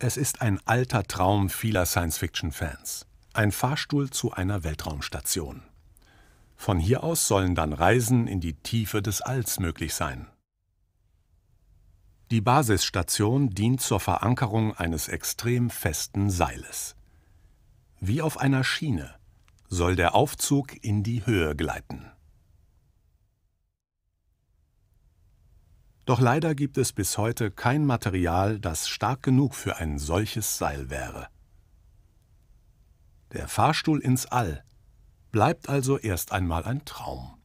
Es ist ein alter Traum vieler Science-Fiction-Fans. Ein Fahrstuhl zu einer Weltraumstation. Von hier aus sollen dann Reisen in die Tiefe des Alls möglich sein. Die Basisstation dient zur Verankerung eines extrem festen Seiles. Wie auf einer Schiene soll der Aufzug in die Höhe gleiten. Doch leider gibt es bis heute kein Material, das stark genug für ein solches Seil wäre. Der Fahrstuhl ins All bleibt also erst einmal ein Traum.